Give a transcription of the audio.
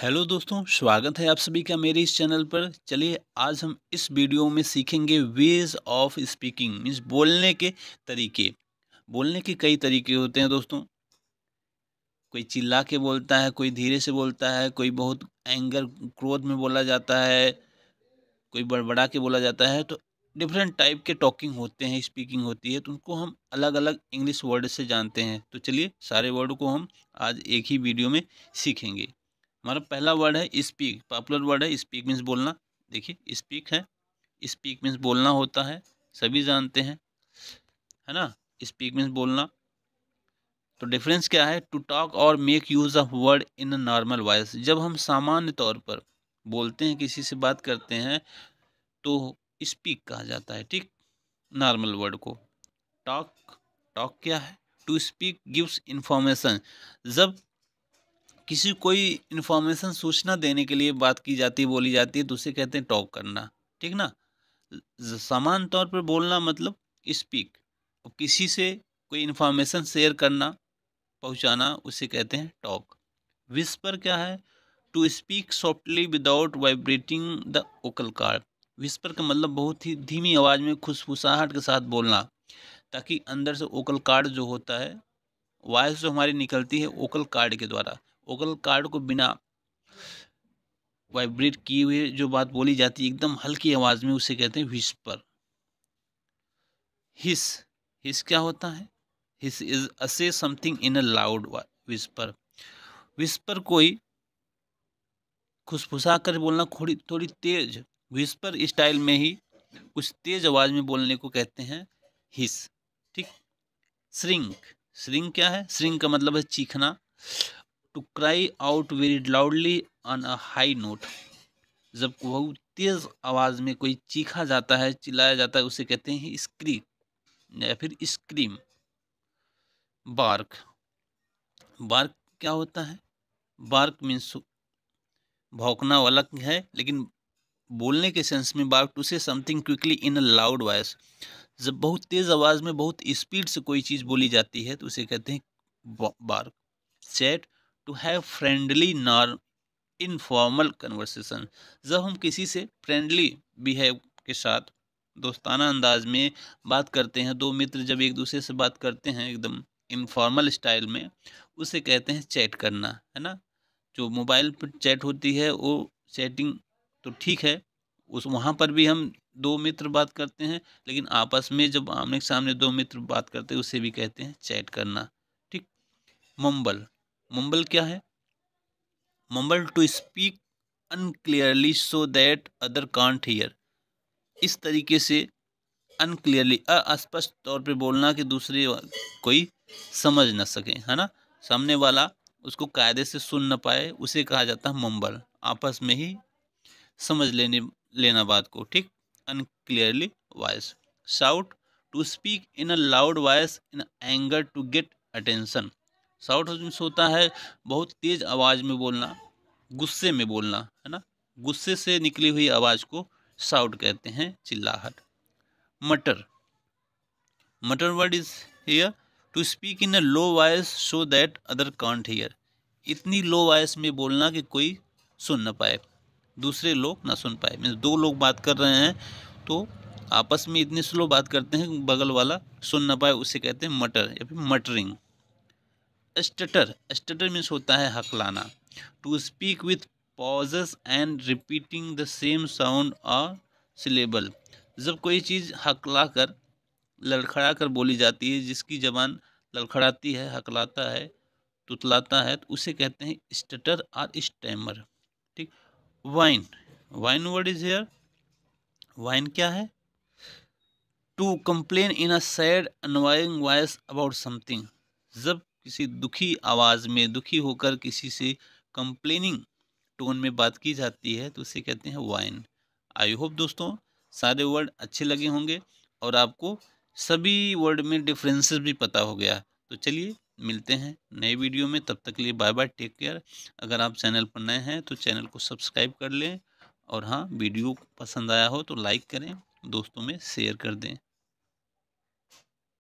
hello दोस्तों स्वागत है आप सभी का मेरे इस चैनल पर चलिए आज हम इस वीडियो में सीखेंगे वेज ऑफ स्पीकिंग मीन्स बोलने के तरीके बोलने के कई तरीके होते हैं दोस्तों कोई चिल्ला के बोलता है कोई धीरे से बोलता है कोई बहुत एंगर क्रोध में बोला जाता है कोई बड़बड़ा के बोला जाता है तो डिफरेंट टाइप के टॉकिंग होते हैं स्पीकिंग होती है तो उनको हम अलग अलग इंग्लिश वर्ड से जानते हैं तो चलिए सारे वर्ड को हम आज एक ही वीडियो में सीखेंगे हमारा पहला वर्ड है स्पीक पॉपुलर वर्ड है स्पीक मीन्स बोलना देखिए स्पीक है स्पीक मीन्स बोलना होता है सभी जानते हैं है ना स्पीक मीन्स बोलना तो डिफरेंस क्या है टू टॉक और make use of word in normal voice जब हम सामान्य तौर पर बोलते हैं किसी से बात करते हैं तो स्पीक कहा जाता है ठीक नॉर्मल वर्ड को टॉक टॉक क्या है टू स्पीक गिव्स इंफॉर्मेशन जब किसी कोई इन्फॉर्मेशन सूचना देने के लिए बात की जाती है बोली जाती है तो उसे कहते हैं टॉक करना ठीक ना समान तौर पर बोलना मतलब स्पीक और किसी से कोई इन्फॉर्मेशन शेयर करना पहुंचाना उसे कहते हैं टॉक विस्पर क्या है to speak softly without vibrating the vocal cord whisper का मतलब बहुत ही धीमी आवाज़ में खुशफुसाहट के साथ बोलना ताकि अंदर से ओकल कार्ड जो होता है वायस जो हमारी निकलती है ओकल कार्ड के द्वारा ओगल कार्ड को बिना वाइब्रेट किए हुए जो बात बोली जाती है एकदम हल्की आवाज़ में उसे कहते हैं विस्पर हिस हिस क्या होता है hiss is say something in a loud whisper whisper कोई खुशफुसा कर बोलना थोड़ी थोड़ी तेज विस्पर स्टाइल में ही कुछ तेज आवाज़ में बोलने को कहते हैं हिस ठीक श्रिंक श्रिंक क्या है श्रिंक का मतलब है चीखना to cry out very loudly on a high note जब बहुत तेज़ आवाज़ में कोई चीखा जाता है चिल्लाया जाता है उसे कहते हैं स्क्री या फिर स्क्रीम बार्क बार्क क्या होता है बार्क मीन्स भौंकना अलग है लेकिन बोलने के सेंस में bark to say something quickly in a loud voice जब बहुत तेज़ आवाज़ में बहुत स्पीड से कोई चीज़ बोली जाती है तो उसे कहते हैं bark set to have friendly nor informal conversation जब हम किसी से फ्रेंडली बिहेव के साथ दोस्ताना अंदाज में बात करते हैं दो मित्र जब एक दूसरे से बात करते हैं एकदम इनफॉर्मल स्टाइल में उसे कहते हैं चैट करना है ना जो मोबाइल पर चैट होती है वो चैटिंग तो ठीक है उस वहाँ पर भी हम दो मित्र बात करते हैं लेकिन आपस में जब आमने सामने दो मित्र बात करते हैं उसे भी कहते हैं चैट करना ठीक मम्बल मम्बल क्या है mumble to speak unclearly so that other can't hear इस तरीके से अनक्लियरली अस्पष्ट तौर पे बोलना कि दूसरे कोई समझ ना सके है ना सामने वाला उसको कायदे से सुन ना पाए उसे कहा जाता है मम्बल आपस में ही समझ लेने लेना बात को ठीक unclearly voice shout to speak in a loud voice in anger to get attention short में होता है बहुत तेज़ आवाज़ में बोलना गुस्से में बोलना है ना गुस्से से निकली हुई आवाज़ को साउट कहते हैं चिल्लाहट mutter mutter word is here to speak in a low voice so that other can't hear इतनी लो वॉयस में बोलना कि कोई सुन ना पाए दूसरे लोग ना सुन पाए मीन दो लोग बात कर रहे हैं तो आपस में इतनी स्लो बात करते हैं बगल वाला सुन ना पाए उसे कहते हैं मटर या फिर मटरिंग स्टटर स्टटर मीन्स होता है हकलाना to speak with pauses and repeating the same sound और सिलेबल जब कोई चीज़ हकला कर लड़खड़ा कर बोली जाती है जिसकी जबान लड़खड़ाती है हकलाता है तुतलाता है तो उसे कहते हैं स्टटर और स्टैमर ठीक whine whine word is here whine क्या है to complain in a sad annoying voice about something जब किसी दुखी आवाज़ में दुखी होकर किसी से कंप्लेनिंग टोन में बात की जाती है तो उसे कहते हैं वाइन आई होप दोस्तों सारे वर्ड अच्छे लगे होंगे और आपको सभी वर्ड में डिफरेंसेस भी पता हो गया तो चलिए मिलते हैं नए वीडियो में तब तक के लिए बाय बाय टेक केयर अगर आप चैनल पर नए हैं तो चैनल को सब्सक्राइब कर लें और हाँ वीडियो पसंद आया हो तो लाइक करें दोस्तों में शेयर कर दें